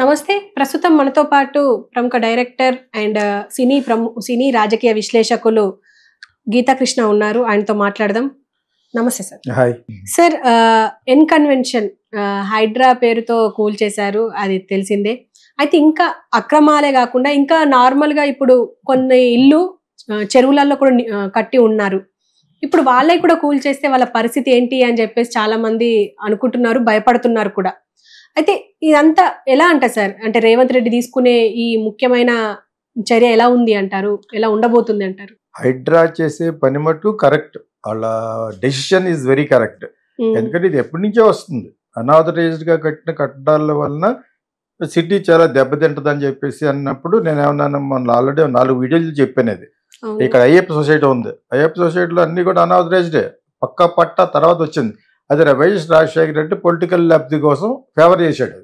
నమస్తే ప్రస్తుతం మనతో పాటు ప్రముఖ డైరెక్టర్ అండ్ uh, సినీ ప్రము సినీ రాజకీయ విశ్లేషకులు గీతాకృష్ణ ఉన్నారు ఆయనతో మాట్లాడదాం నమస్తే sir hi sir uh, N convention uh, Hydra పేరుతో కూల్ చేశారు అది తెలిసిందే అయితే ఇంకా అక్రమాలే కాకుండా ఇంకా నార్మల్గా ఇప్పుడు కొన్ని ఇల్లు చెరువులలో కూడా కట్టి ఉన్నారు ఇప్పుడు వాళ్ళే కూడా కూల్ చేస్తే వాళ్ళ పరిస్థితి ఏంటి అని చెప్పేసి చాలా మంది అనుకుంటున్నారు భయపడుతున్నారు కూడా అయితే ఇదంతా ఎలా అంట సార్ అంటే రేవంత్ రెడ్డి తీసుకునే ఈ ముఖ్యమైన చర్య ఎలా ఉంది అంటారు ఎలా ఉండబోతుంది అంటారు హైడ్రా చేసే పని మటు కరెక్ట్ వాళ్ళ డెసిషన్ ఈజ్ వెరీ కరెక్ట్ ఎందుకంటే ఇది ఎప్పటి నుంచో వస్తుంది గా కట్టిన కట్టడాల వలన సిటీ చాలా అని చెప్పేసి అన్నప్పుడు నేను ఏమన్నా మొన్న ఆల్రెడీ నాలుగు వీడియోలు చెప్పినది ఇక్కడ అయ్యప్ప సొసైటీ ఉంది అయ్యప్ప సొసైటీలో అన్ని కూడా అనాథరైజ్డే పక్క పట్ట తర్వాత వచ్చింది అది వైఎస్ రాజశేఖర్ రెడ్డి పొలిటికల్ లబ్ధి కోసం ఫేవర్ చేశాడు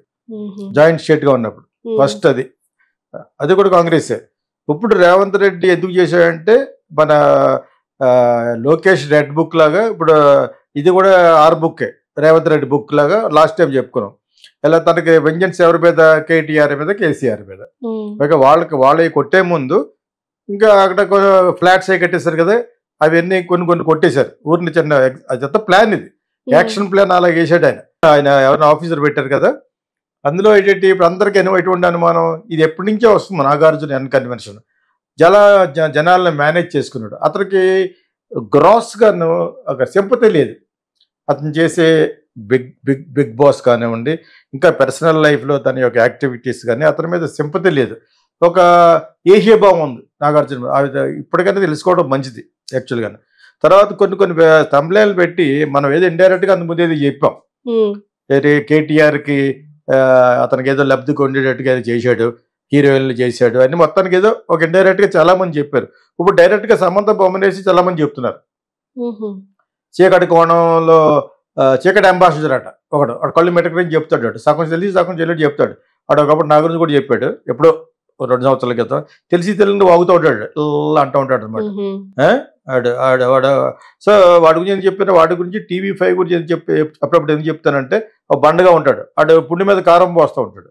జాయింట్ స్టేట్ గా ఉన్నప్పుడు ఫస్ట్ అది అది కూడా కాంగ్రెసే ఇప్పుడు రేవంత్ రెడ్డి ఎందుకు చేశాడంటే మన లోకేష్ రెడ్ బుక్ లాగా ఇప్పుడు ఇది కూడా ఆర్ బుక్కే రేవంత్ రెడ్డి బుక్ లాగా లాస్ట్ టైం చెప్పుకున్నాం ఇలా తనకి వెంజన్స్ ఎవరి మీద కేటీఆర్ మీద కేసీఆర్ మీద ఇక వాళ్ళకి వాళ్ళవి కొట్టే ముందు ఇంకా అక్కడ ఫ్లాట్స్ అయి కట్టేశారు కదా అవన్నీ కొన్ని కొన్ని కొట్టేశారు ఊరిని చిన్న అది ప్లాన్ ఇది యాక్షన్ ప్లాన్ అలా వేసాడు ఆయన ఆయన ఎవరైనా ఆఫీసర్ పెట్టారు కదా అందులో ఏంటంటే ఇప్పుడు అందరికీ ఎటువంటి అనుమానం ఇది ఎప్పటి నుంచో వస్తుంది నాగార్జున కన్వెన్షన్ జల జనాలను మేనేజ్ చేసుకున్నాడు అతనికి గ్రాస్గాను ఒక సింపతి లేదు అతను చేసే బిగ్ బిగ్ బిగ్ బాస్ కానివ్వండి ఇంకా పర్సనల్ లైఫ్లో తన యొక్క యాక్టివిటీస్ కానీ అతని మీద సింపతి లేదు ఒక భావం ఉంది నాగార్జున ఇప్పటికైనా తెలుసుకోవడం మంచిది యాక్చువల్గా తర్వాత కొన్ని కొన్ని తంబ్లేలు పెట్టి మనం ఏదో ఇండైరెక్ట్ గా అందుముందు ఏదో చెప్పాం కేటీఆర్ కి అతనికి ఏదో లబ్ధి కొండేటట్టుగా ఏదో చేశాడు హీరోయిన్లు చేశాడు అన్ని మొత్తానికి ఏదో ఒక ఇండైరెక్ట్ గా చాలా మంది చెప్పారు ఇప్పుడు డైరెక్ట్ గా సమంత బొమ్మనేసి చాలా మంది చెప్తున్నారు చీకటి కోణంలో చీకటి అంబాసిడర్ అట ఒకడు కళ్ళు మెటకరించి చెప్తాడు అటు సగం తెలిసి సగం చెల్లి చెప్తాడు అటు ఒకప్పుడు నా గురించి కూడా చెప్పాడు ఎప్పుడో రెండు సంవత్సరాల క్రితం తెలిసి తెలియని వాగుతూ ఉంటాడు ఇలా అంటూ ఉంటాడు అనమాట ఆడు ఆడు వాడు సో వాడి గురించి ఎందుకు చెప్పిన వాడి గురించి టీవీ ఫైవ్ గురించి ఎందుకు చెప్పి అప్పుడప్పుడు ఎందుకు చెప్తానంటే ఒక బండగా ఉంటాడు ఆడు పుండి మీద కారం పోస్తూ ఉంటాడు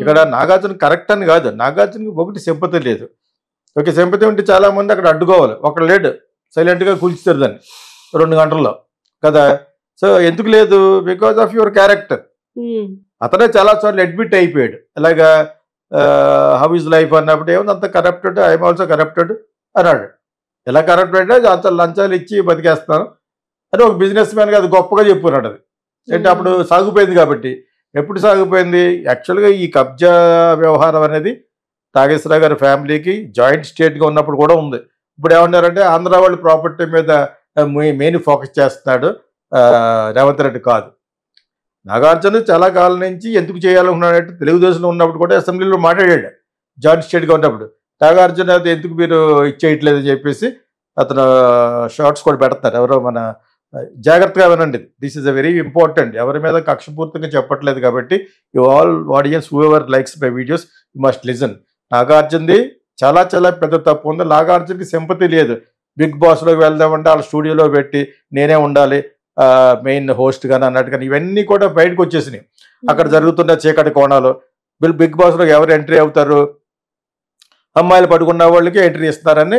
ఇక్కడ నాగార్జున కరెక్ట్ అని కాదు నాగార్జునకి ఒకటి సింపతి లేదు ఓకే సింపతి ఉంటే చాలా మంది అక్కడ అడ్డుకోవాలి ఒకడు లేడు సైలెంట్గా కూల్చుతారు దాన్ని రెండు గంటల్లో కదా సో ఎందుకు లేదు బికాస్ ఆఫ్ యువర్ క్యారెక్టర్ అతనే చాలా సార్లు అడ్మిట్ అయిపోయాడు ఇలాగా హౌ ఇస్ లైఫ్ అన్నప్పుడు ఏముంది అంత కరప్టెడ్ ఐఎమ్ ఆల్సో కరప్టెడ్ అన్నాడు ఎలా కరెక్ట్ పెట్టా అంత లంచాలు ఇచ్చి బతికేస్తాను అది ఒక బిజినెస్ మ్యాన్గా అది గొప్పగా చెప్పుకున్నాడు అది అంటే అప్పుడు సాగిపోయింది కాబట్టి ఎప్పుడు సాగిపోయింది యాక్చువల్గా ఈ కబ్జా వ్యవహారం అనేది నాగేశ్వరరావు గారి ఫ్యామిలీకి జాయింట్ స్టేట్గా ఉన్నప్పుడు కూడా ఉంది ఇప్పుడు ఏమన్నారంటే ఆంధ్ర వాళ్ళు ప్రాపర్టీ మీద మెయిన్ ఫోకస్ చేస్తున్నాడు రేవంత్ రెడ్డి కాదు నాగార్జున చాలా కాలం నుంచి ఎందుకు చేయాలనుకున్నాడంటే తెలుగుదేశంలో ఉన్నప్పుడు కూడా అసెంబ్లీలో మాట్లాడాడు జాయింట్ స్టేట్గా ఉన్నప్పుడు నాగార్జున అది ఎందుకు మీరు ఇచ్చేయట్లేదు చెప్పేసి అతను షార్ట్స్ కూడా పెడతారు ఎవరో మన జాగ్రత్తగా వినండి this is a very important ఎవరి మీద కక్షపూర్తిగా చెప్పట్లేదు కాబట్టి you all audience who ever likes my videos you must listen నాగార్జున్ది చాలా చాలా పెద్ద తప్పు ఉంది నాగార్జున్కి సింపతి లేదు బిగ్ బాస్లోకి వెళ్దామంటే వాళ్ళ స్టూడియోలో పెట్టి నేనే ఉండాలి మెయిన్ హోస్ట్ కానీ అన్నట్టు కానీ ఇవన్నీ కూడా బయటకు వచ్చేసినాయి అక్కడ hmm. జరుగుతున్న చీకటి కోణాలు బిల్ బిగ్ బాస్లోకి ఎవరు ఎంట్రీ అవుతారు అమ్మాయిలు పట్టుకున్న వాళ్ళకి ఎంట్రీ ఇస్తారని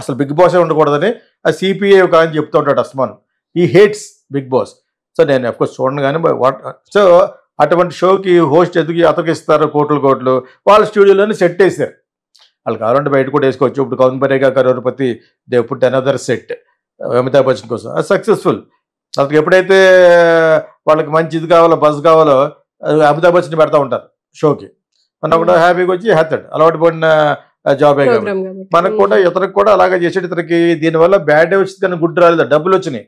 అసలు బిగ్ బాసే ఉండకూడదని ఆ సిపిఐ ఒక ఆయన చెప్తూ ఉంటాడు అస్మాన్ he hates big boss so నేను అఫ్కోర్స్ చూడను కానీ వాట్ సో అటువంటి షోకి హోస్ట్ ఎదుగు అతకిస్తారు కోట్లు కోట్లు వాళ్ళ స్టూడియోలోనే సెట్ వేశారు వాళ్ళు కావాలంటే బయట కూడా వేసుకోవచ్చు ఇప్పుడు Kaun Banega Crorepati they put another set Amitabh Bachchan కోసం అది సక్సెస్ఫుల్ అతనికి ఎప్పుడైతే వాళ్ళకి మంచి ఇది కావాలో బస్ కావాలో అమితాబ్ బచ్చన్ పెడతా ఉంటారు షోకి మనం కూడా హ్యాపీగా వచ్చి హ్యాథడ్ అలవాటు పడిన జాబ్ మనకు కూడా hmm. ఇతనికి కూడా అలాగే చేసేది ఇతనికి దీనివల్ల బ్యాడ్ వచ్చింది కానీ గుడ్ రాలేదు డబ్బులు వచ్చినాయి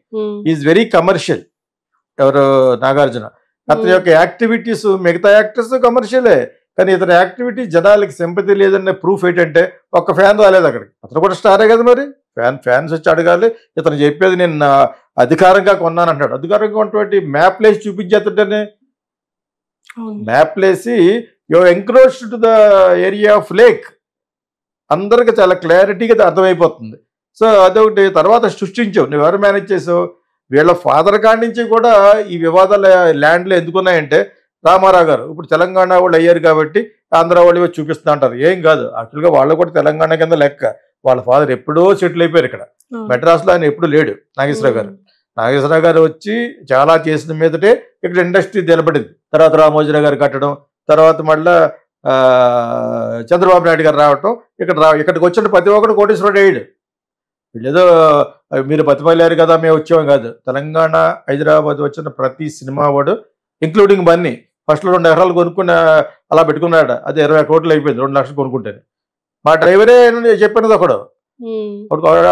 ఈజ్ వెరీ కమర్షియల్ ఎవరు నాగార్జున hmm. అతని యొక్క యాక్టివిటీస్ మిగతా యాక్టర్స్ కమర్షియలే కానీ ఇతని యాక్టివిటీ జనాలకి సింపతి లేదనే ప్రూఫ్ ఏంటంటే ఒక ఫ్యాన్ రాలేదు అక్కడికి అతను కూడా స్టారే కదా మరి ఫ్యాన్ ఫ్యాన్స్ వచ్చి అడగాలి ఇతను చెప్పేది నేను అధికారంగా కొన్నాను అంటాడు అధికారంగా ఉన్నటువంటి మ్యాప్లేసి చూపించేస్తుంటేనే మ్యాప్లేసి you encroached to the area of lake అందరికి చాలా క్లారిటీగా అర్థమైపోతుంది సో అదొకటి తర్వాత సృష్టించావు నువ్వు ఎవరు మేనేజ్ చేసావు వీళ్ళ ఫాదర్ కాడి నుంచి కూడా ఈ వివాదాలు ల్యాండ్లు ఎందుకున్నాయంటే రామారావు గారు ఇప్పుడు తెలంగాణ వాళ్ళు అయ్యారు కాబట్టి ఆంధ్ర వాళ్ళు చూపిస్తూ ఉంటారు ఏం కాదు యాక్చువల్గా వాళ్ళు కూడా తెలంగాణ కింద లెక్క వాళ్ళ ఫాదర్ ఎప్పుడో సెటిల్ అయిపోయారు ఇక్కడ మెడ్రాస్లో ఆయన ఎప్పుడు లేడు నాగేశ్వరరావు గారు నాగేశ్వరరావు గారు వచ్చి చాలా చేసిన మీదటే ఇక్కడ ఇండస్ట్రీ నిలబడింది తర్వాత రామోజీరావు గారు కట్టడం తర్వాత మళ్ళా చంద్రబాబు నాయుడు గారు రావటం ఇక్కడ రా ఇక్కడికి వచ్చిన ప్రతి ఒక్కరు కోటేశ్వరుడు అయ్యాడు వీళ్ళేదో మీరు బతిమలేరు కదా మేము వచ్చాం కాదు తెలంగాణ హైదరాబాద్ వచ్చిన ప్రతి సినిమా వాడు ఇంక్లూడింగ్ బన్నీ ఫస్ట్లో రెండు ఎకరాలు కొనుక్కున్న అలా పెట్టుకున్నాడు అది ఇరవై కోట్లు అయిపోయింది రెండు లక్షలు కొనుక్కుంటే మా డ్రైవరే చెప్పినది ఒకడు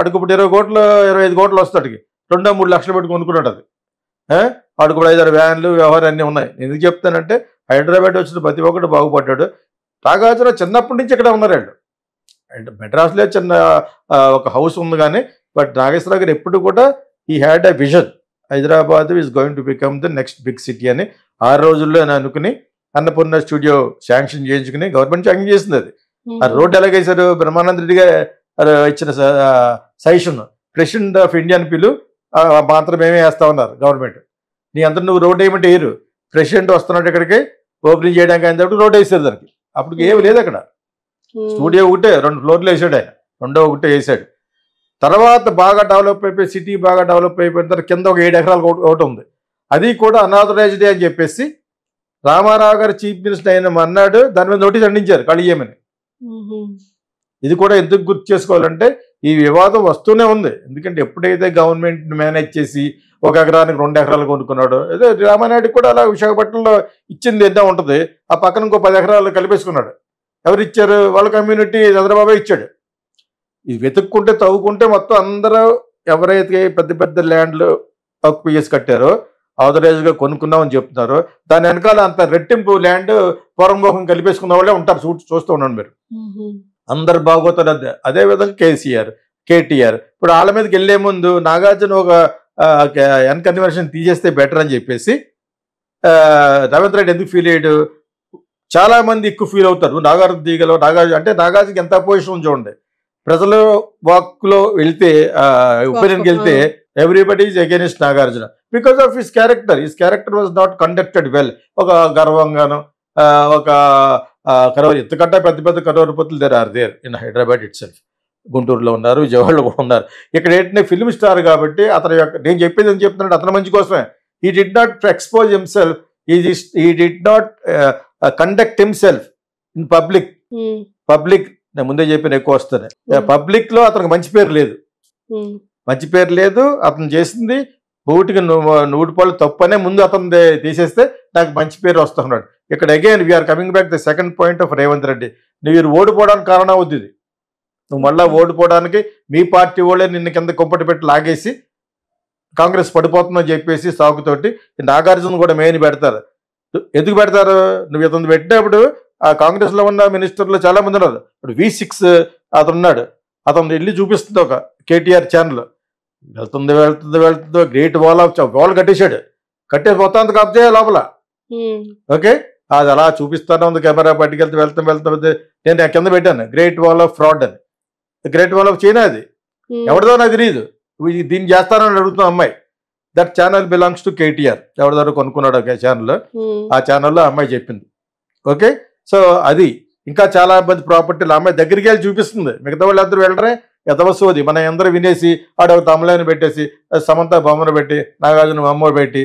అడుగుపుడు ఇరవై కోట్లు ఇరవై ఐదు కోట్లు వస్తాడికి రెండో మూడు లక్షలు పెట్టి కొనుక్కున్నాడు అది అడుగుపుడు ఐదారు వ్యాన్లు వ్యవహారం అన్నీ ఉన్నాయి ఎందుకు చెప్తానంటే హైదరాబాద్ వచ్చిన ప్రతి ఒక్కటి బాగుపడ్డాడు నాగార్జున చిన్నప్పటి నుంచి ఇక్కడ ఉన్నారు వాళ్ళు అండ్ మెడ్రాస్లో చిన్న ఒక హౌస్ ఉంది కానీ బట్ నాగేశ్వరరావు గారు ఎప్పుడు కూడా he had a vision Hyderabad is going to become the next big city అని ఆ రోజుల్లో నేను అనుకుని అన్నపూర్ణ స్టూడియో శాంక్షన్ చేయించుకుని గవర్నమెంట్ శాంక్షన్ చేసింది అది ఆ రోడ్ ఎలాగేశారు బ్రహ్మానంద రెడ్డి గారు ఇచ్చిన సజెషన్ ప్రెసిడెంట్ ఆఫ్ అని పిలు మాత్రమేమే వేస్తా ఉన్నారు గవర్నమెంట్ నీ అందరూ నువ్వు రోడ్ ఏమంటే వేయరు ప్రెసిడెంట్ వస్తున్నాడు ఇక్కడికి ఓపెనింగ్ చేయడానికి అయిన తప్పుడు రోడ్ వేసారు దానికి అప్పుడు ఏమి లేదు అక్కడ hmm. స్టూడియో ఒకటే రెండు ఫ్లోర్లు వేసాడు ఆయన రెండో ఒకటే వేసాడు తర్వాత బాగా డెవలప్ అయిపోయి సిటీ బాగా డెవలప్ అయిపోయిన తర్వాత కింద ఒక ఏడు ఎకరాలు ఒకటి ఉంది అది కూడా అనాథరైజ్డ్ అని చెప్పేసి రామారావు గారు చీఫ్ మినిస్టర్ అయిన అన్నాడు దాని మీద నోటీస్ అందించారు ఖాళీ ఇది కూడా ఎందుకు గుర్తు చేసుకోవాలంటే ఈ వివాదం వస్తూనే ఉంది ఎందుకంటే ఎప్పుడైతే గవర్నమెంట్ మేనేజ్ చేసి ఒక ఎకరానికి రెండు ఎకరాలు కొనుక్కున్నాడు ఏదో రామానాయుడు కూడా అలా విశాఖపట్నంలో ఇచ్చింది ఎంత ఉంటుంది ఆ పక్కన ఇంకో పది ఎకరాలు కలిపేసుకున్నాడు ఎవరు ఇచ్చారు వాళ్ళ కమ్యూనిటీ చంద్రబాబు ఇచ్చాడు ఇది వెతుక్కుంటే తవ్వుకుంటే మొత్తం అందరూ ఎవరైతే పెద్ద పెద్ద ల్యాండ్లు తక్కువ చేసి కట్టారో ఆథరైజ్గా కొనుక్కున్నామని చెప్తున్నారు దాని వెనకాల అంత రెట్టింపు ల్యాండ్ పూర్వమోహం కలిపేసుకున్న వాళ్ళే ఉంటారు చూస్తూ ఉన్నాను మీరు అందరు బాగోతారు అదే అదేవిధంగా కేసీఆర్ కేటీఆర్ ఇప్పుడు వాళ్ళ మీదకి వెళ్లే ముందు నాగార్జున ఒక ఎన్ కన్వర్షన్ తీసేస్తే బెటర్ అని చెప్పేసి రవీంద్ర రెడ్డి ఎందుకు ఫీల్ అయ్యాడు చాలా మంది ఎక్కువ ఫీల్ అవుతారు నాగార్జున దిగలో నాగార్జున అంటే నాగార్జునకి ఎంత పొజిషన్ చూడండి ప్రజలు వాక్లో వెళ్తే ఒపీనియన్కి వెళ్తే everybody is against Nagarjuna because of his character his character was not conducted well ఒక గర్వంగాను ఒక కరోరు ఎంతకంటే పెద్ద పెద్ద కరోరుపతులు there are there in Hyderabad itself గుంటూరులో ఉన్నారు విజయవాడలో కూడా ఉన్నారు ఇక్కడ ఏంటంటే ఫిల్మ్ స్టార్ కాబట్టి అతని యొక్క నేను చెప్పేది అని చెప్తున్నాడు అతని మంచి కోసమే he did not expose himself he did not conduct himself in public public నేను ముందే చెప్పిన ఎక్కువ వస్తాను పబ్లిక్ లో అతనికి మంచి పేరు లేదు hmm. మంచి పేరు లేదు అతను చేసింది బూటికి నూటి పళ్ళు తప్పనే ముందు అతను తీసేస్తే నాకు మంచి పేరు వస్తున్నాడు ఇక్కడ again we're coming back the second point of Revanth Reddy మీరు ఓడిపోవడానికి కారణం అవుద్ది ఇది నువ్వు మళ్ళీ mm-hmm. ఓడిపోవడానికి మీ పార్టీ వాళ్ళే నిన్న కింద కుంపటి పెట్టి లాగేసి కాంగ్రెస్ పడిపోతుందని చెప్పేసి సాగుతోటి నాగార్జున కూడా మెయిన్ పెడతారు ఎందుకు పెడతారు నువ్వు ఇతను పెట్టినప్పుడు ఆ కాంగ్రెస్లో ఉన్న మినిస్టర్లు చాలామంది ఉన్నారు ఇప్పుడు వి సిక్స్ అతను ఉన్నాడు అతను వెళ్ళి చూపిస్తుంది ఒక కేటీఆర్ ఛానల్ వెళ్తుంది వెళ్తుంది వెళ్తుందో గ్రేట్ వాల్ ఆఫ్ వాల్ కట్టేశాడు కట్టేసి మొత్తం ఆఫ్ చేయాలి లోపల ఓకే mm. అది అలా చూపిస్తూనే ఉంది కెమెరా పట్టుకెళ్తే వెళ్తాం వెళ్తాం నేను కింద పెట్టాను గ్రేట్ వాల్ ఆఫ్ ఫ్రాడ్ అని గ్రేట్ వాల్ ఆఫ్ చైనా అది hmm. ఎవరిదో నాకు తెలియదు దీన్ని చేస్తానని అడుగుతున్న అమ్మాయి that channel belongs to KTR ఎవరిదో కొనుక్కున్నాడు ఆ ఛానల్ hmm. ఆ ఛానల్లో అమ్మాయి చెప్పింది ఓకే సో అది ఇంకా చాలా మంది ప్రాపర్టీలు అమ్మాయి దగ్గరికి వెళ్ళి చూపిస్తుంది మిగతా వాళ్ళు అందరూ వెళ్ళరే అది మన అందరూ వినేసి ఆడ తమలేని పెట్టేసి సమంత బొమ్మను పెట్టి నాగార్జున బొమ్మ పెట్టి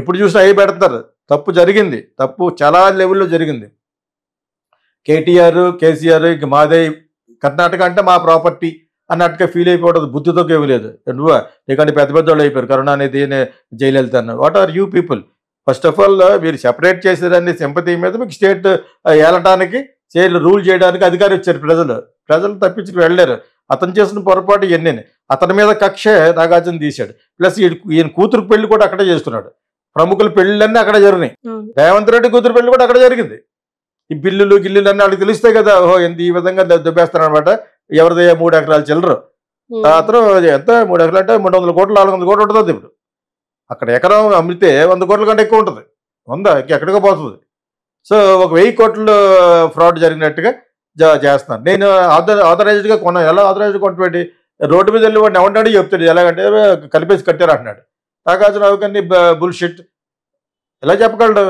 ఎప్పుడు చూసినా అవి పెడతారు తప్పు జరిగింది తప్పు చాలా లెవెల్లో జరిగింది కేటీఆర్ కేసీఆర్ ఇంక మాదే కర్ణాటక అంటే మా ప్రాపర్టీ అన్నట్టుగా ఫీల్ అయిపోవడం బుద్ధితో కేవలేదు నువ్వు నీకంటే పెద్ద పెద్ద వాళ్ళు అయిపోయారు కరుణానిధి జైలు వెళ్తాను what are you people first of all మీరు సెపరేట్ చేసేదాన్ని సింపతి మీద మీకు స్టేట్ ఏలటానికి స్టేట్ రూల్ చేయడానికి అధికారం ఇచ్చారు ప్రజలు ప్రజలు తప్పించి వెళ్ళారు అతను చేసిన పొరపాటు ఎన్ని అతని మీద కక్ష నాగార్జున తీశాడు ప్లస్ ఈయన కూతురు పెళ్లి కూడా అక్కడే చేస్తున్నాడు ప్రముఖుల పెళ్లిళ్ళన్నీ అక్కడ జరిగినాయి రేవంత్ రెడ్డి కూతురు పెళ్లి కూడా అక్కడ జరిగింది ఈ బిల్లులు గిల్లులు అన్నీ వాళ్ళకి తెలిస్తే కదా ఓహో ఎంత ఈ విధంగా అనమాట ఎవరిదే మూడు ఎకరాలు చిల్లరు తర్వాత ఎంత మూడు ఎకరాలు అంటే మూడు వందల కోట్లు నాలుగు వందల కోట్లు ఉంటుంది ఇప్పుడు అక్కడ ఎకరం అమ్మితే వంద కోట్ల కంటే ఎక్కువ ఉంటుంది వంద ఎక్కడికో పోతుంది సో ఒక వెయ్యి కోట్లు ఫ్రాడ్ జరిగినట్టుగా చేస్తున్నాను నేను ఆథరైజ్డ్గా కొన్నాను ఎలా ఆథరైజ్డ్ కొంటుపెట్టి రోడ్డు మీద వెళ్ళి వాడిని ఎవరినాడు చెప్తాడు ఎలాగంటే కలిపేసి కట్టారు అంటున్నాడు నాగార్జునరావు గారిని బుల్షిట్ ఎలా చెప్పగలడు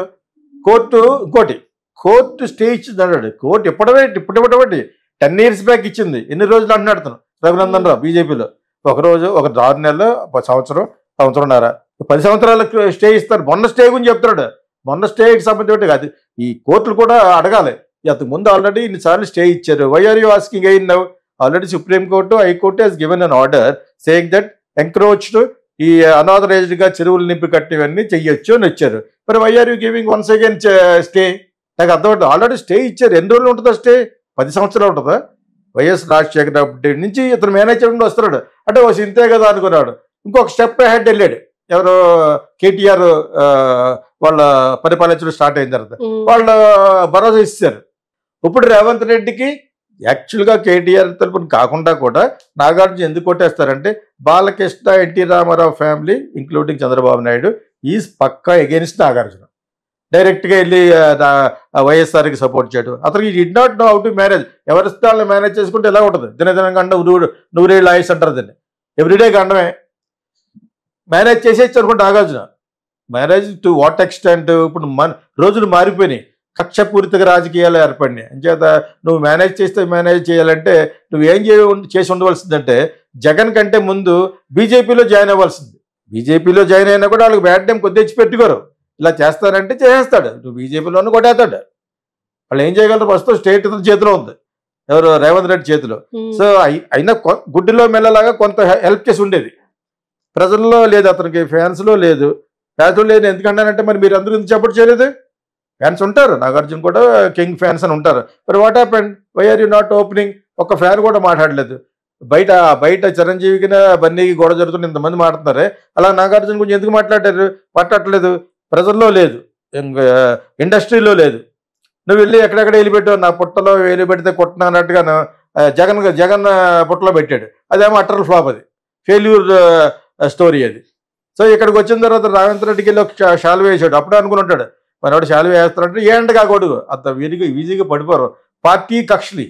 కోర్టు ఇంకోటి కోర్టు స్టే ఇచ్చింది అన్నాడు కోర్టు ఇప్పుడు ఇప్పటిప్పటి టెన్ ఇయర్స్ బ్యాక్ ఇచ్చింది ఎన్ని రోజులు అంటున్నాడు రఘునందన్ రావు బీజేపీలో ఒకరోజు ఒక ఆరు నెలలు సంవత్సరం సంవత్సరంన్నర పది సంవత్సరాలకు స్టే ఇస్తారు మొన్న స్టే గురించి చెప్తున్నాడు మొన్న స్టేకి సంబంధించి కాదు ఈ కోర్టులు కూడా అడగాలి అంతకు ముందు ఆల్రెడీ ఇన్నిసార్లు స్టే ఇచ్చారు వై ఆర్ యూ ఆస్కింగ్ అయిన్ already supreme court high court has given an order saying that encroached ఈ అనాథరైజ్డ్గా చెరువులు నింపి కట్టినవన్నీ చెయ్యొచ్చు అని వచ్చారు మరి why are you giving once again stay నాకు అర్థమవుతుంది ఆల్రెడీ స్టే ఇచ్చారు ఎన్ని రోజులు ఉంటుందా స్టే పది సంవత్సరాలు ఉంటుందా వైఎస్ రాజశేఖర రెడ్డి నుంచి ఇతను నుండి వస్తున్నాడు అంటే ఓ ఇంతే కదా అనుకున్నాడు ఇంకొక స్టెప్ హెడ్ వెళ్ళాడు ఎవరు కేటీఆర్ వాళ్ళ పరిపాలించడం స్టార్ట్ అయిన తర్వాత వాళ్ళు భరోసా ఇస్తారు ఇప్పుడు రేవంత్ రెడ్డికి యాక్చువల్గా కేటీఆర్ తరపున కాకుండా కూడా నాగార్జున ఎందుకు కొట్టేస్తారంటే Balakrishna NT Ramarao family including Chandrababu Naidu is పక్కా ఎగెన్స్ట్ నాగార్జున డైరెక్ట్గా వెళ్ళి వైఎస్ఆర్కి సపోర్ట్ చేయడం అతనికి did not know how to manage ఎవరి స్థాయిలో మేనేజ్ చేసుకుంటే ఎలా ఉంటుంది దినదినంగా గండ నూరు నూరేళ్ళు ఆయుష్ అంటారు దీన్ని ఎవ్రీడే గండమే మేనేజ్ చేసేచ్చు అనుకుంటే Nagarjuna manage to what extent ఇప్పుడు మన రోజులు మారిపోయినాయి కక్షపూరితగా రాజకీయాలు ఏర్పడినాయి అంచేత నువ్వు మేనేజ్ చేస్తే మేనేజ్ చేయాలంటే నువ్వేం చేయ చేసి ఉండవలసిందంటే జగన్ కంటే ముందు బీజేపీలో జాయిన్ అవ్వాల్సింది బీజేపీలో జాయిన్ అయినా కూడా వాళ్ళకి బ్యాడ్ టైం కొద్ది పెట్టుకోరు ఇలా చేస్తారంటే చేసేస్తాడు నువ్వు బీజేపీలోనూ కొట్టేస్తాడు వాళ్ళు ఏం చేయగలరు ప్రస్తుతం స్టేట్ చేతిలో ఉంది ఎవరు రేవంత్ రెడ్డి చేతిలో సో అయినా గుడ్డిలో మెల్లలాగా కొంత హెల్ప్ చేసి ఉండేది ప్రజల్లో లేదు అతనికి ఫ్యాన్స్లో లేదు ఫ్యాన్స్లో లేదు ఎందుకంటానంటే మరి మీరు అందరూ చెప్పడం చేయలేదు ఫ్యాన్స్ ఉంటారు నాగార్జున కూడా కింగ్ ఫ్యాన్స్ అని ఉంటారు మరి what happened why are you not opening ఒక ఫ్యాన్ కూడా మాట్లాడలేదు బయట బయట చిరంజీవికి బన్నీకి గొడవ జరుగుతుంది ఇంతమంది మాట్లాడుతున్నారు అలా నాగార్జున గురించి ఎందుకు మాట్లాడారు మాట్లాడలేదు ప్రజల్లో లేదు ఇండస్ట్రీలో లేదు నువ్వు వెళ్ళి ఎక్కడెక్కడ వెళ్ళిపెట్టావు నా పుట్టలో వెళ్ళి పెడితే కొట్టినా అన్నట్టుగా జగన్ జగన్ పుట్టలో పెట్టాడు అదేమో అటల్ ఫ్లాప్ అది ఫెయిల్యూర్ స్టోరీ అది సో ఇక్కడికి వచ్చిన తర్వాత రావేంద్ర రెడ్డికి వెళ్ళి ఒక షాల్వ్ వేసాడు అప్పుడే అనుకుని ఉంటాడు మనవాడు శాలు వేస్తారంటే ఏంటగా కాకూడదు అంత విరిగి ఈజీగా పడిపోరు పార్టీ కక్షలు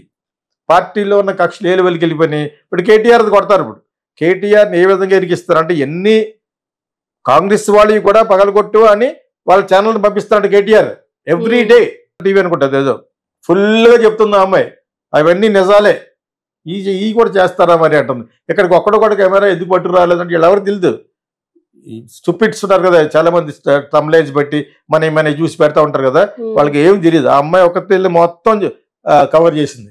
పార్టీలో ఉన్న కక్షలు ఏలు వెళ్ళి వెళ్ళిపోయినాయి ఇప్పుడు కేటీఆర్ది కొడతారు ఇప్పుడు కేటీఆర్ని ఏ విధంగా ఇరికిస్తారు అంటే ఎన్ని కాంగ్రెస్ వాళ్ళు కూడా పగలగొట్టు అని వాళ్ళ ఛానల్ని పంపిస్తున్నాడు KTR every hmm. Day TV అనుకుంటుంది ఏదో ఫుల్గా చెప్తుంది అమ్మాయి అవన్నీ నిజాలే ఈ ఈ కూడా చేస్తారా మరి అంటుంది ఇక్కడికి ఒక్కడొక్కడ కెమెరా ఎందుకు పట్టు రాలేదంటే ఎవరు తెలియదు స్టూపిట్స్ ఉన్నారు కదా చాలా మంది తమ్లేజ్ బట్టి మన ఏమైనా చూసి పెడతా ఉంటారు కదా వాళ్ళకి ఏం తెలియదు ఆ అమ్మాయి ఒక తెల్లి మొత్తం కవర్ చేసింది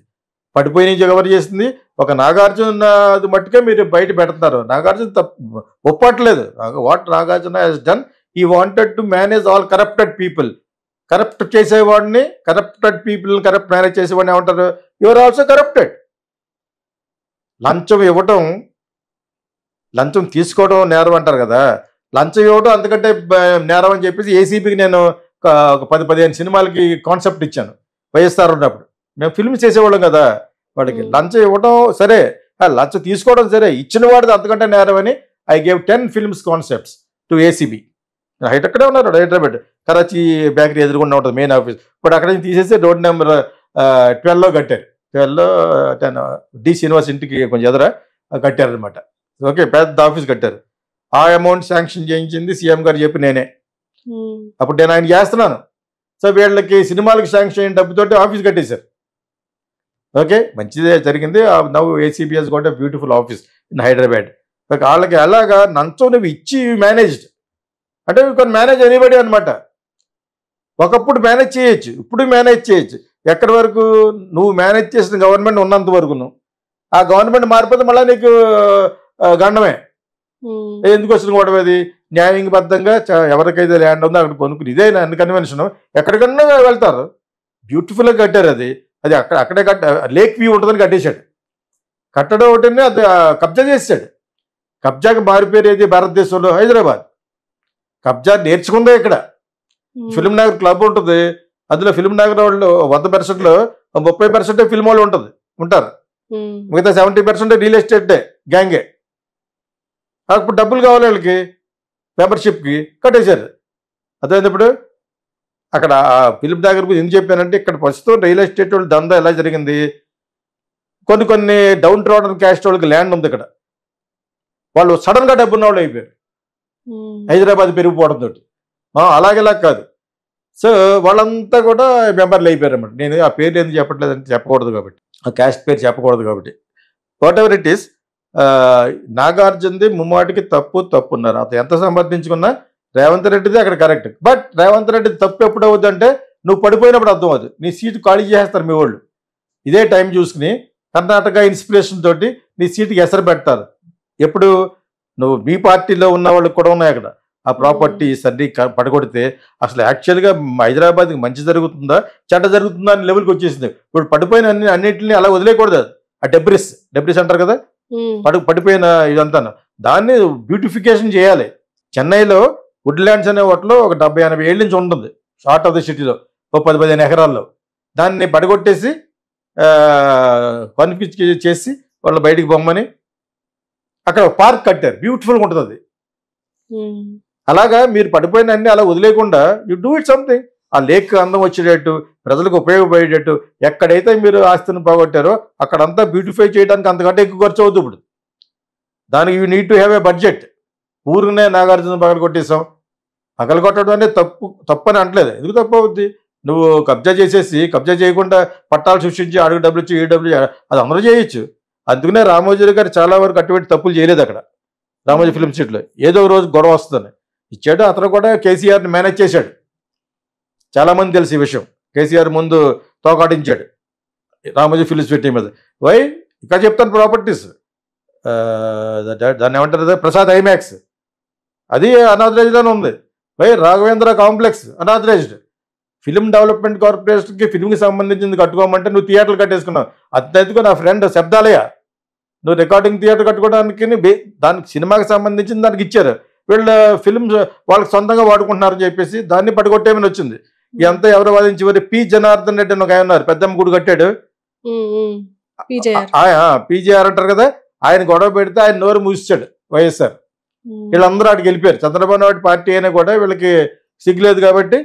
పడిపోయి నుంచి కవర్ చేసింది ఒక నాగార్జున అది మట్టుకే మీరు బయట పెడుతున్నారు నాగార్జున ఒప్పట్లేదు what Nagarjuna has done he wanted to manage all corrupted people corrupt చేసేవాడిని కరప్టెడ్ పీపుల్ని కరప్ట్ మేనేజ్ చేసేవాడిని ఏమంటారు యువర్ ఆల్సో కరప్టెడ్ లంచం ఇవ్వటం లంచం తీసుకోవడం నేరం అంటారు కదా లంచం ఇవ్వడం అంతకంటే నేరం అని చెప్పేసి ఏసీబీకి నేను ఒక పది పదిహేను సినిమాలకి కాన్సెప్ట్ ఇచ్చాను వైఎస్ఆర్ ఉన్నప్పుడు మేము ఫిల్మ్స్ చేసేవాళ్ళం కదా వాడికి లంచం ఇవ్వడం సరే లంచం తీసుకోవడం సరే ఇచ్చిన వాడిది అంతకంటే నేరం అని I gave ten films concepts to ACB హైట్ అక్కడే ఉన్నారు హైదరాబాద్ కరాచీ బేకరీ ఎదురుకుండా ఉంటుంది మెయిన్ ఆఫీస్ ఇప్పుడు అక్కడ నుంచి తీసేసి రోడ్ నెంబర్ ట్వెల్వ్లో కట్టారు ట్వెల్వ్లో టెన్ డి శ్రీనివాస్ ఇంటికి కొంచెం ఎదుర కట్టారనమాట ఓకే పెద్ద ఆఫీస్ కట్టారు ఆ అమౌంట్ శాంక్షన్ చేయించింది సీఎం గారు చెప్పి నేనే అప్పుడు నేను ఆయన చేస్తున్నాను సో వీళ్ళకి సినిమాలకు శాంక్షన్ అయిన డబ్బుతోటి ఆఫీస్ కట్టేశారు ఓకే మంచిదే జరిగింది నవ్వు ఏసీబీఎస్ కూడా beautiful office in Hyderabad okay వాళ్ళకి అలాగా నువ్వు ఇచ్చి మేనేజ్డ్ అంటే కొన్ని మేనేజ్ ఎనీబడి అనమాట ఒకప్పుడు మేనేజ్ చేయొచ్చు ఇప్పుడు మేనేజ్ చేయొచ్చు ఎక్కడి వరకు నువ్వు మేనేజ్ చేసిన గవర్నమెంట్ ఉన్నంత వరకు ఆ గవర్నమెంట్ మారిపోతే మళ్ళీ నీకు గండమే ఎందుకు వచ్చిన గొడవ అది న్యాయబద్ధంగా ఎవరికైతే ల్యాండ్ ఉందో అక్కడ కొనుక్కుని ఇదే అన్ని కన్వెన్షన్ ఎక్కడికన్నా వెళ్తారు బ్యూటిఫుల్గా కట్టారు అది అది అక్కడ అక్కడే కట్ట లేక్ వ్యూ ఉంటుందని కట్టేశాడు కట్టడం ఒకటి అది కబ్జా చేసాడు కబ్జాకి మారిపోయారు ఏది భారతదేశంలో హైదరాబాద్ కబ్జా నేర్చుకుందే ఇక్కడ ఫిలిం నగర్ క్లబ్ ఉంటుంది అందులో ఫిలిం నగర్ వాళ్ళు వంద పర్సెంట్లో ముప్పై పర్సెంటే ఫిల్మ్ వాళ్ళు ఉంటుంది ఉంటారు మిగతా సెవెంటీ పర్సెంట్ రియల్ ఎస్టేట్ గ్యాంగే నాకు డబ్బులు కావాలి వాళ్ళకి మెంబర్షిప్కి కట్టేశారు అదే ఇప్పుడు అక్కడ ఫిలిప్ దగ్గర గురించి ఎందుకు చెప్పానంటే ఇక్కడ ప్రస్తుతం రియల్ ఎస్టేట్ వాళ్ళు దందా ఎలా జరిగింది కొన్ని కొన్ని డౌన్ ట్రాడన్ క్యాస్ట్ వాళ్ళకి ల్యాండ్ ఉంది ఇక్కడ వాళ్ళు సడన్గా డబ్బున్న వాళ్ళు అయిపోయారు హైదరాబాద్ పెరిగిపోవడం తోటి అలాగేలా కాదు సో వాళ్ళంతా కూడా మెంబర్లు అయిపోయారు అనమాట నేను ఆ పేర్లు ఎందుకు చెప్పట్లేదంటే చెప్పకూడదు కాబట్టి ఆ క్యాస్ట్ పేరు చెప్పకూడదు కాబట్టి వాట్ ఎవర్ ఇట్ ఈస్ నాగార్జున్ది ముమ్మాటికి తప్పు తప్పున్నారు అతను ఎంత సమర్థించుకున్నా రేవంత్ రెడ్డిది అక్కడ కరెక్ట్ బట్ రేవంత్ రెడ్డి తప్పు ఎప్పుడు అంటే నువ్వు పడిపోయినప్పుడు అర్థం అవుతుంది నీ సీటు ఖాళీ చేసేస్తారు మీ వాళ్ళు ఇదే టైం చూసుకుని కర్ణాటక ఇన్స్పిరేషన్ తోటి నీ సీటుకి ఎసరు పెడతారు ఎప్పుడు నువ్వు మీ పార్టీలో ఉన్న వాళ్ళు కూడా ఉన్నాయి అక్కడ ఆ ప్రాపర్టీస్ అన్ని పడగొడితే అసలు యాక్చువల్గా హైదరాబాద్కి మంచి జరుగుతుందా చెడ్డ జరుగుతుందా అని లెవెల్కి వచ్చేసింది ఇప్పుడు పడిపోయిన అన్ని అన్నింటినీ అలా వదిలేయకూడదు ఆ డెబ్రిస్ డెబ్రిస్ అంటారు కదా పడు పడిపోయిన ఇదంతా దాన్ని బ్యూటిఫికేషన్ చేయాలి చెన్నైలో ల్యాండ్స్ అనే వాటిలో ఒక డెబ్బై ఎనభై ఏళ్ళ నుంచి ఉంటుంది షార్ట్ ఆఫ్ ద సిటీలో ఓ పది పదిహేను ఎకరాల్లో దాన్ని పడగొట్టేసి కన్ఫ్యూజ్ చేసి వాళ్ళు బయటికి బొమ్మని అక్కడ పార్క్ కట్టారు బ్యూటిఫుల్గా ఉంటుంది అది అలాగా మీరు పడిపోయిన అన్ని అలా వదిలేకుండా యూ డూ ఇట్ సంథింగ్ ఆ లేక్ అందం వచ్చేటట్టు ప్రజలకు ఉపయోగపడేటట్టు ఎక్కడైతే మీరు ఆస్తిని పోగొట్టారో అక్కడంతా బ్యూటిఫై చేయడానికి అంతకంటే ఎక్కువ ఖర్చు అవుతుంది ఇప్పుడు దానికి you need to have a budget ఊరునే నాగార్జున పగల కొట్టేసాం పగల కొట్టడం అనేది తప్పు తప్పని అంటలేదు ఎందుకు తప్పు అవుద్ది నువ్వు కబ్జా చేసేసి కబ్జా చేయకుండా పట్టాలు సృష్టించి అడుగు డబ్బులు ఇచ్చి ఈ డబ్ల్యూ అది అమలు చేయొచ్చు అందుకనే రామోజీ గారు చాలా వరకు అటువంటి తప్పులు చేయలేదు అక్కడ రామోజీ ఫిలిం సిటీలో ఏదో రోజు గొడవ వస్తుంది ఇచ్చాడు అతను కూడా కేసీఆర్ని మేనేజ్ చేశాడు చాలామంది తెలిసి విషయం కేసీఆర్ ముందు తోకాటించాడు రామోజీ ఫిలిమ్స్ పెట్టి మీద వై ఇంకా చెప్తాను ప్రాపర్టీస్ దాన్ని ఏమంటారు ప్రసాద్ ఐమాక్స్ అది అని ఉంది why Raghavendra complex unauthorized film development కార్పొరేషన్కి ఫిలింకి సంబంధించింది కట్టుకోమంటే నువ్వు థియేటర్లు కట్టేసుకున్నావు అద్దెత్తుకు నా ఫ్రెండ్ శబ్దాలయ నువ్వు రికార్డింగ్ థియేటర్ కట్టుకోవడానికి దానికి సినిమాకి సంబంధించింది దానికి ఇచ్చారు వీళ్ళ ఫిల్మ్స్ వాళ్ళకి సొంతంగా వాడుకుంటున్నారని చెప్పేసి దాన్ని పట్టుకొట్టేమని వచ్చింది ఎంత ఎవరు వాదించి వరే పి జనార్దన్ రెడ్డి అని ఒక ఆయన ఉన్నారు పెద్దమ్మ గుడి కట్టాడు పిజేఆర్ అంటారు కదా ఆయన గొడవ పెడితే ఆయన నోరు మూసిచ్చాడు వైఎస్ఆర్ వీళ్ళందరూ అటు వెళ్ళిపోయారు చంద్రబాబు నాయుడు పార్టీ అయినా కూడా వీళ్ళకి సిగ్గులేదు కాబట్టి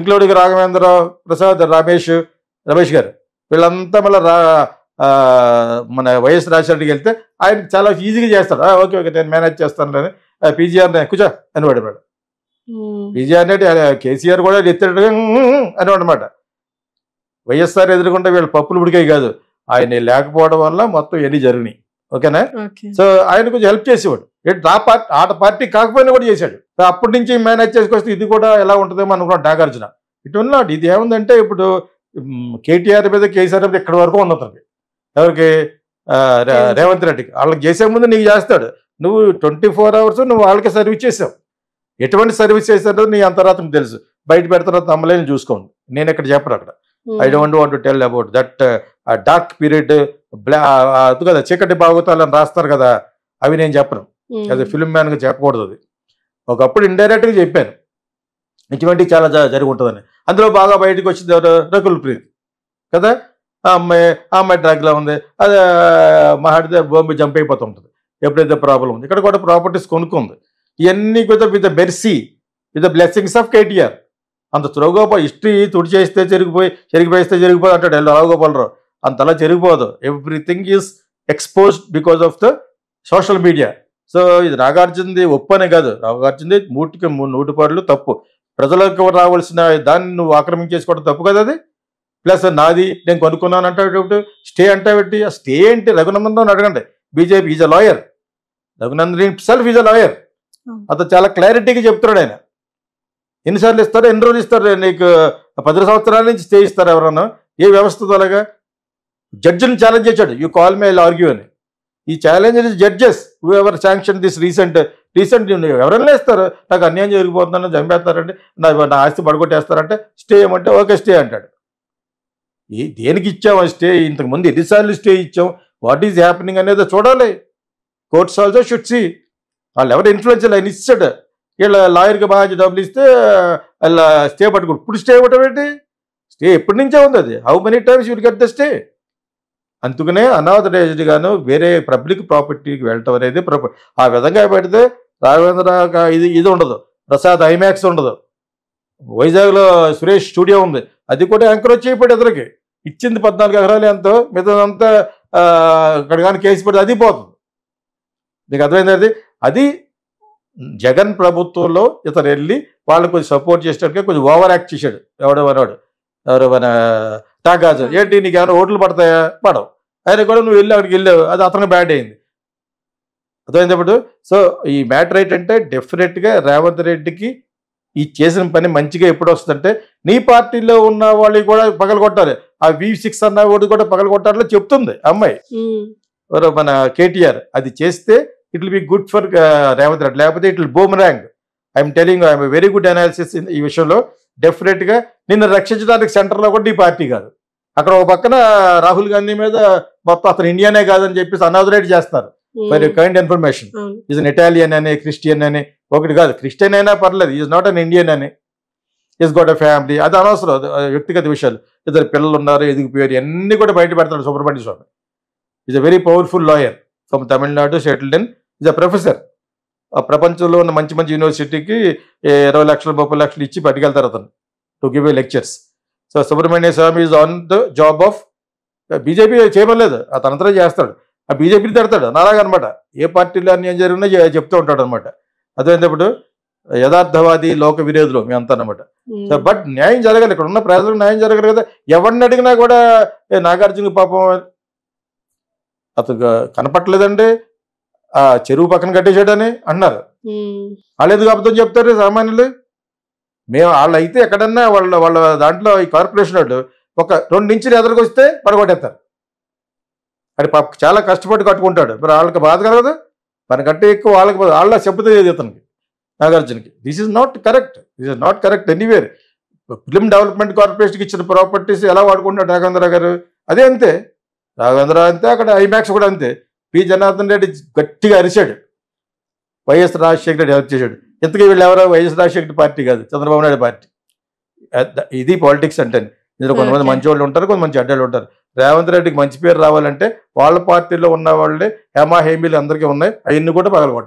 ఇంక్లూడింగ్ రాఘవేంద్రరావు ప్రసాద్ రమేష్ రమేష్ గారు వీళ్ళంతా మళ్ళీ మన వైఎస్ రాజశేఖరకి వెళ్తే ఆయన చాలా ఈజీగా చేస్తాడు ఓకే ఓకే నేను మేనేజ్ చేస్తాను పీజీఆర్ కూర్చో అని పడిపోయాడు విజయ్ కేసీఆర్ కూడా ఎత్తినట్టుగా అని అనమాట వైఎస్ఆర్ ఎదురుకుంటే వీళ్ళు పప్పులు ఉడికాయి కాదు ఆయన లేకపోవడం వల్ల మొత్తం ఎన్ని జరిగినాయి ఓకేనా సో ఆయన కొంచెం హెల్ప్ చేసేవాడు ఆ పార్టీ ఆట పార్టీ కాకపోయినా కూడా చేశాడు సో అప్పటి నుంచి మేనేజ్ చేసుకొస్తే ఇది కూడా ఎలా ఉంటుందేమో అనుకున్నాం నాగార్జున ఇటువంటి ఇది ఏముందంటే ఇప్పుడు కేటీఆర్ మీద కేసీఆర్ మీద ఇక్కడి వరకు ఉన్నతనికి ఎవరికి రేవంత్ రెడ్డికి వాళ్ళకి చేసే ముందు నీకు చేస్తాడు నువ్వు ట్వంటీ ఫోర్ అవర్స్ నువ్వు వాళ్ళకి సర్వీస్ చేసావు ఎటువంటి సర్వీస్ చేశారో నీ అంతరాత్మ తెలుసు బయట పెడతారో తమ్మలేని చూసుకోండి నేను ఇక్కడ చెప్పను అక్కడ I don't want tell about that dark period black కదా చీకటి అని రాస్తారు కదా అవి నేను చెప్పను అది hmm. ఫిల్మ్ గా చెప్పకూడదు అది ఒకప్పుడు గా చెప్పాను ఇటువంటి చాలా జరిగి ఉంటుందని అందులో బాగా బయటకు వచ్చింది ఎవరు రకుల్ ప్రీతి కదా ఆ అమ్మాయి ఆ అమ్మాయి లా ఉంది అది మహాడితే బొమ్మ జంప్ అయిపోతూ ఉంటుంది ఎప్పుడైతే ప్రాబ్లం ఉంది ఇక్కడ కూడా ప్రాపర్టీస్ కొనుక్కుంది ఇవన్నీ కూడా with the with the blessings of KTR అంత త్రోగోపాల్ హిస్టరీ తుడి చేస్తే జరిగిపోయి చెరిగిపోయిస్తే జరిగిపోదు అంటాడు రావుగోపాలరావు అంతలా జరిగిపోదు everything is expose because of the social media so ఇది నాగార్జునది అనే కాదు నాగార్జునది మూటికి నూటి పాటలు తప్పు ప్రజలకు రావాల్సిన దాన్ని నువ్వు ఆక్రమించేసుకోవడం తప్పు కదా అది ప్లస్ నాది నేను కొనుక్కున్నాను అంటే స్టే అంటే స్టే ఏంటి రఘునందన్ అడగండి BJP is a lawyer Raghunandan self is a lawyer అతను చాలా క్లారిటీగా చెప్తున్నాడు ఆయన ఎన్నిసార్లు ఇస్తారు ఎన్ని రోజులు ఇస్తారు నీకు పది సంవత్సరాల నుంచి స్టే ఇస్తారు ఎవరన్నా ఏ వ్యవస్థ అలాగా జడ్జిని ఛాలెంజ్ చేశాడు you call me I'll argue అని ఈ challenge judges whoever sanction this recent recent ఎవరైనా ఇస్తారు నాకు అన్యాయం జరిగిపోతుందని చంపేస్తారంటే నా నా ఆస్తి పడగొట్టేస్తారంటే స్టే ఏమంటే ఓకే స్టే అంటాడు ఏ దేనికి ఇచ్చాము స్టే ఇంతకుముందు ఎన్నిసార్లు స్టే ఇచ్చాం వాట్ ఈజ్ హ్యాపెనింగ్ అనేది చూడాలి కోర్ట్స్ ఆల్సో షుడ్ సీ వాళ్ళు ఎవరు ఇన్ఫ్లుయెన్సర్ ఆయన ఇచ్చాడు వీళ్ళ లాయర్కి బాగా డబ్బులు ఇస్తే వాళ్ళ స్టే పట్టుకోడు ఇప్పుడు స్టే ఇవ్వటం ఏంటి స్టే ఎప్పటి నుంచే ఉంది అది how many times you get the stay అందుకనే గాను వేరే పబ్లిక్ ప్రాపర్టీకి వెళ్ళటం అనేది ఆ విధంగా పెడితే రాఘవేంద్ర ఇది ఇది ఉండదు ప్రసాద్ ఐమాక్స్ ఉండదు వైజాగ్లో సురేష్ స్టూడియో ఉంది అది కూడా ఎంకరేజ్ చేయబడి అతనికి ఇచ్చింది పద్నాలుగు ఎకరాలు ఎంతో మిగతాదంతా అక్కడ కానీ కేసు పెడితే అది పోతుంది నీకు అర్థమైంది అది అది జగన్ ప్రభుత్వంలో ఇతను వెళ్ళి వాళ్ళు కొంచెం సపోర్ట్ చేసేటట్టుగా కొంచెం ఓవర్ యాక్ట్ చేశాడు ఎవడో మనవాడు ఎవరు మన టాగాజు ఏంటి నీకు ఏమైనా ఓట్లు పడతాయా పడవు ఆయన కూడా నువ్వు వెళ్ళి అక్కడికి వెళ్ళావు అది అతను బ్యాడ్ అయింది అర్థమైనప్పుడు సో ఈ మ్యాటర్ ఏంటంటే డెఫినెట్గా రేవంత్ రెడ్డికి ఈ చేసిన పని మంచిగా ఎప్పుడు వస్తుందంటే నీ పార్టీలో ఉన్న వాళ్ళు కూడా పగలగొట్టాలి ఆ వి సిక్స్ అన్న ఓడి కూడా కొట్టాలని చెప్తుంది అమ్మాయి మన కేటీఆర్ అది చేస్తే it will be good for Revanth Reddy లేకపోతే it will boom rank I'm telling I'm very good analysis ఈ విషయంలో డెఫినెట్గా నిన్ను రక్షించడానికి సెంటర్లో కూడా ఈ పార్టీ కాదు అక్కడ ఒక పక్కన రాహుల్ గాంధీ మీద మొత్తం అతను ఇండియానే కాదని చెప్పేసి అనాథరేట్ చేస్తున్నారు మరి kind information is an Italian అని క్రిస్టియన్ అని ఒకటి కాదు క్రిస్టియన్ అయినా పర్లేదు ఈజ్ నాట్ అన్ ఇండియన్ అని ఈజ్ గోట్ అ ఫ్యామిలీ అది అనవసరం వ్యక్తిగత విషయాలు ఇద్దరు పిల్లలు ఉన్నారు పేరు అన్ని కూడా బయట పెడతాడు Subrahmanya Swamy is a very powerful lawyer from Tamil Nadu settled in is a professor ప్రపంచంలో ఉన్న మంచి మంచి యూనివర్సిటీకి ఇరవై లక్షలు ముప్పై లక్షలు ఇచ్చి పట్టుకెళ్తారు అతను to give a lectures so Subrahmanya Swamy is on the job of BJP చేయమలేదు అతనంతరం చేస్తాడు ఆ బీజేపీని తిడతాడు అలాగనమాట ఏ పార్టీలో ఏం జరిగినా చెప్తూ ఉంటాడు అనమాట అదేంటప్పుడు యథార్థవాది లోక విరోధులు మేమంతా అనమాట బట్ hmm. న్యాయం జరగాలి ఇక్కడ ఉన్న ప్రజలకు న్యాయం జరగాలి కదా ఎవరిని అడిగినా కూడా నాగార్జున పాపం అతను కనపట్టలేదండి ఆ చెరువు పక్కన కట్టేశాడని అన్నారు వాళ్ళేది కాబట్టి చెప్తారు సామాన్యులు మేము వాళ్ళు అయితే ఎక్కడన్నా వాళ్ళ వాళ్ళ దాంట్లో ఈ కార్పొరేషన్ వాళ్ళు ఒక రెండు నుంచి ఎదురుకు వస్తే పడగొట్టేస్తారు అది చాలా కష్టపడి కట్టుకుంటాడు మరి వాళ్ళకి బాధ కలగదు మన కంటే ఎక్కువ వాళ్ళకి వాళ్ళ చెప్పుతుంది అతనికి నాగార్జునకి this is not correct this is not correct anywhere film development కార్పొరేషన్కి ఇచ్చిన ప్రాపర్టీస్ ఎలా వాడుకుంటాడు రాఘవేంద్రరావు గారు అదే అంతే రాఘవేంద్రరావు అంతే అక్కడ ఐమాక్స్ కూడా అంతే పి జనార్దన్ రెడ్డి గట్టిగా అరిచాడు వైఎస్ రాజశేఖర రెడ్డి హెల్ప్ చేశాడు ఇంతకీ వీళ్ళు ఎవరో వైఎస్ రాజశేఖర పార్టీ కాదు చంద్రబాబు నాయుడు పార్టీ ఇది పాలిటిక్స్ అంటే ఇందులో కొంతమంది మంచి వాళ్ళు ఉంటారు కొంతమంది అడ్డాలు ఉంటారు రేవంత్ రెడ్డికి మంచి పేరు రావాలంటే వాళ్ళ పార్టీలో ఉన్న వాళ్ళే హేమా హేమీలు అందరికీ ఉన్నాయి అవన్నీ కూడా పగలగొట్టాలి